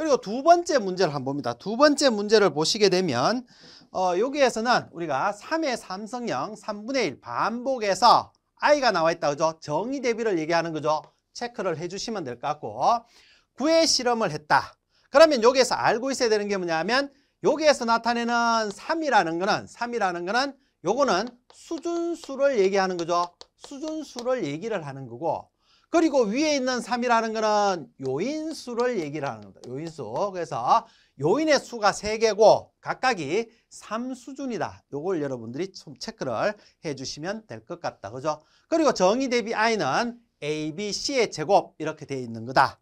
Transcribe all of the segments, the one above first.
그리고 두 번째 문제를 한번 봅니다. 두 번째 문제를 보시게 되면 어, 여기에서는 우리가 3의 삼성형 3분의 1반복에서 i가 나와 있다. 그죠? 정의 대비를 얘기하는 거죠. 체크를 해주시면 될 것 같고 9의 실험을 했다. 그러면 여기에서 알고 있어야 되는 게 뭐냐면 여기에서 나타내는 3이라는 거는 3이라는 거는 요거는 수준수를 얘기하는 거죠. 수준수를 얘기를 하는 거고 그리고 위에 있는 3이라는 거는 요인수를 얘기를 하는 겁니다. 요인수. 그래서 요인의 수가 3개고 각각이 3수준이다. 요걸 여러분들이 좀 체크를 해주시면 될 것 같다. 그죠? 그리고 정의 대비 i는 a, b, c의 제곱 이렇게 돼 있는 거다.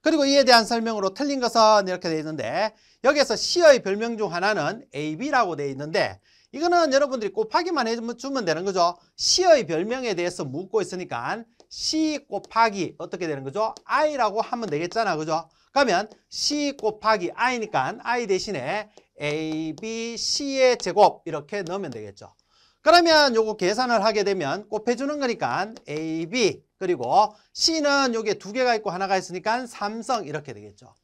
그리고 이에 대한 설명으로 틀린 것은 이렇게 돼 있는데 여기에서 c의 별명 중 하나는 a, b라고 돼 있는데 이거는 여러분들이 곱하기만 해주면 되는 거죠. C의 별명에 대해서 묻고 있으니까 C 곱하기 어떻게 되는 거죠? I라고 하면 되겠잖아. 그죠? 그러면 C 곱하기 I니까 I 대신에 A, B, C의 제곱 이렇게 넣으면 되겠죠. 그러면 요거 계산을 하게 되면 곱해주는 거니까 A, B 그리고 C는 요게 두 개가 있고 하나가 있으니까 삼성 이렇게 되겠죠.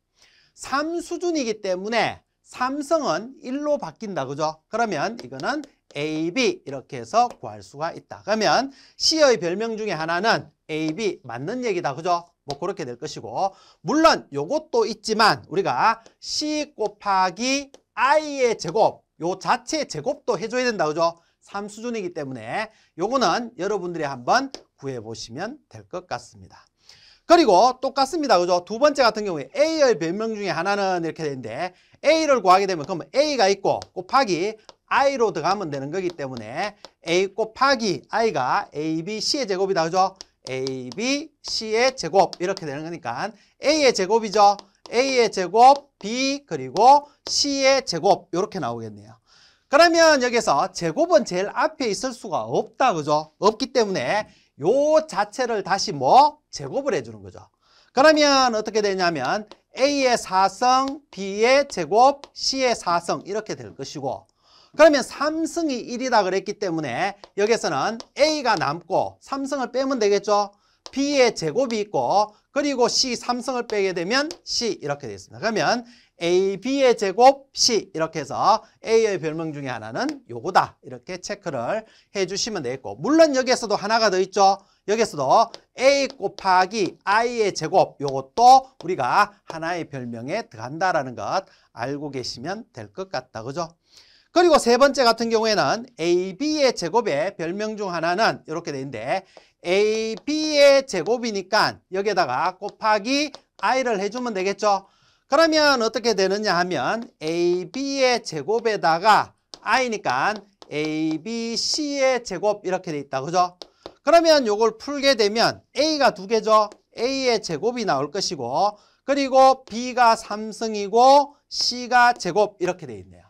3수준이기 때문에 삼성은 1로 바뀐다. 그죠? 그러면 이거는 AB 이렇게 해서 구할 수가 있다. 그러면 C의 별명 중에 하나는 AB 맞는 얘기다. 그죠? 뭐 그렇게 될 것이고 물론 요것도 있지만 우리가 C 곱하기 I의 제곱 요 자체의 제곱도 해줘야 된다. 그죠? 3수준이기 때문에 요거는 여러분들이 한번 구해보시면 될 것 같습니다. 그리고 똑같습니다. 그죠? 두 번째 같은 경우에 A열 변명 중에 하나는 이렇게 되는데 A를 구하게 되면 그러면 A가 있고 곱하기 I로 들어가면 되는 거기 때문에 A 곱하기 I가 ABC의 제곱이다. 그죠? ABC의 제곱 이렇게 되는 거니까 A의 제곱이죠. A의 제곱, B 그리고 C의 제곱 이렇게 나오겠네요. 그러면 여기서 제곱은 제일 앞에 있을 수가 없다. 그죠? 없기 때문에 요 자체를 다시 뭐? 제곱을 해주는 거죠. 그러면 어떻게 되냐면 A의 사성, B의 제곱, C의 사성 이렇게 될 것이고 그러면 삼성이 1이다 그랬기 때문에 여기서는 A가 남고 삼성을 빼면 되겠죠. B의 제곱이 있고 그리고 C 삼성을 빼게 되면 C 이렇게 되어 있습니다. 그러면 A, B의 제곱 C 이렇게 해서 A의 별명 중에 하나는 요거다 이렇게 체크를 해주시면 되겠고 물론 여기에서도 하나가 더 있죠. 여기에서도 A 곱하기 I의 제곱 요것도 우리가 하나의 별명에 들어간다라는 것 알고 계시면 될 것 같다. 그죠? 그리고 세 번째 같은 경우에는 AB의 제곱의 별명 중 하나는 이렇게 되는데 AB의 제곱이니까 여기에다가 곱하기 I를 해주면 되겠죠. 그러면 어떻게 되느냐 하면 AB의 제곱에다가 I니까 ABC의 제곱 이렇게 돼 있다. 그죠? 그러면 이걸 풀게 되면 A가 두 개죠. A의 제곱이 나올 것이고 그리고 B가 삼승이고 C가 제곱 이렇게 돼 있네요.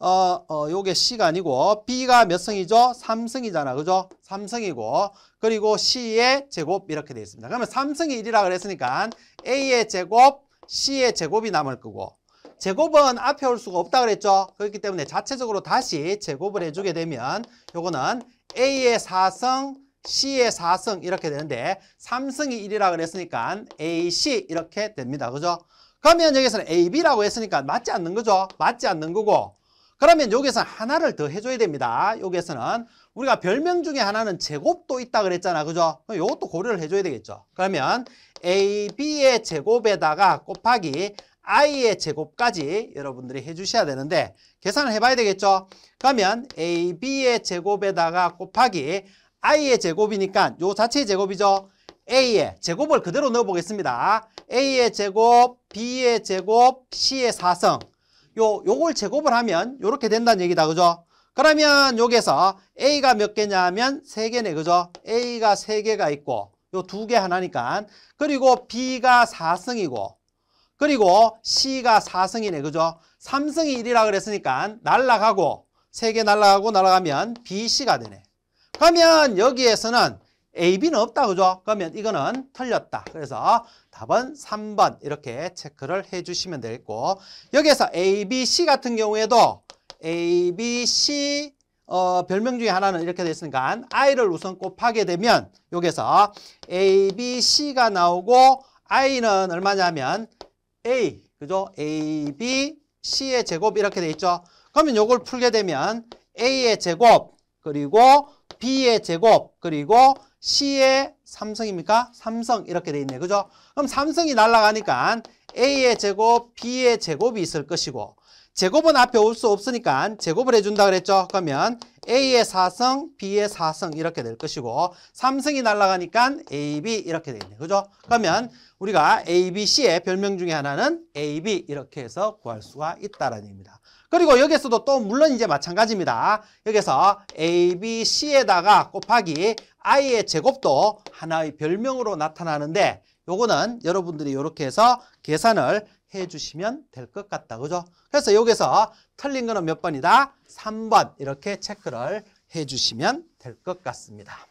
어, 어, 요게 C가 아니고 B가 몇 성이죠? 3성이잖아. 그죠? 3성이고 그리고 C의 제곱 이렇게 되어 있습니다. 그러면 3성이 1이라 그랬으니까 A의 제곱, C의 제곱이 남을 거고 제곱은 앞에 올 수가 없다 그랬죠? 그렇기 때문에 자체적으로 다시 제곱을 해주게 되면 요거는 A의 4성, C의 4성 이렇게 되는데 3성이 1이라 그랬으니까 AC 이렇게 됩니다. 그죠? 그러면 여기서는 AB라고 했으니까 맞지 않는 거죠? 맞지 않는 거고 그러면 여기서 하나를 더 해줘야 됩니다. 여기에서는 우리가 별명 중에 하나는 제곱도 있다 그랬잖아. 그죠? 이것도 고려를 해줘야 되겠죠. 그러면 a, b의 제곱에다가 곱하기 i의 제곱까지 여러분들이 해주셔야 되는데 계산을 해봐야 되겠죠? 그러면 a, b의 제곱에다가 곱하기 i의 제곱이니까 요 자체의 제곱이죠? a의 제곱을 그대로 넣어보겠습니다. a의 제곱, b의 제곱, c의 사성 요, 요걸 제곱을 하면 요렇게 된다는 얘기다. 그죠? 그러면 여기서 에 A가 몇 개냐 하면 3개네. 그죠? A가 3개가 있고 요 두 개 하나니까 그리고 B가 4승이고 그리고 C가 4승이네. 그죠? 3승이 1이라 그랬으니까 날라가고 3개 날라가고 날아가면 BC가 되네. 그러면 여기에서는 A, B는 없다, 그죠? 그러면 이거는 틀렸다. 그래서 답은 3번 이렇게 체크를 해주시면 되겠고 여기에서 A, B, C 같은 경우에도 A, B, C 어, 별명 중에 하나는 이렇게 있으니까 I를 우선 곱하게 되면 여기서 에 A, B, C가 나오고 I는 얼마냐면 A, 그죠? A, B, C의 제곱 이렇게 돼 있죠. 그러면 이걸 풀게 되면 A의 제곱 그리고 B의 제곱 그리고 C의 삼성입니까? 삼성 이렇게 돼 있네. 그죠? 그럼 삼성이 날아가니까 A의 제곱, B의 제곱이 있을 것이고 제곱은 앞에 올 수 없으니까 제곱을 해준다 그랬죠? 그러면 A의 사성, B의 사성 이렇게 될 것이고 삼성이 날아가니까 AB 이렇게 되겠네요. 그죠? 그러면 우리가 ABC의 별명 중에 하나는 AB 이렇게 해서 구할 수가 있다는 얘기입니다. 그리고 여기서도 또 물론 이제 마찬가지입니다. 여기서 ABC에다가 곱하기 i의 제곱도 하나의 별명으로 나타나는데 요거는 여러분들이 이렇게 해서 계산을 해주시면 될 것 같다. 그죠? 그래서 여기서 틀린 거는 몇 번이다? 3번 이렇게 체크를 해주시면 될 것 같습니다.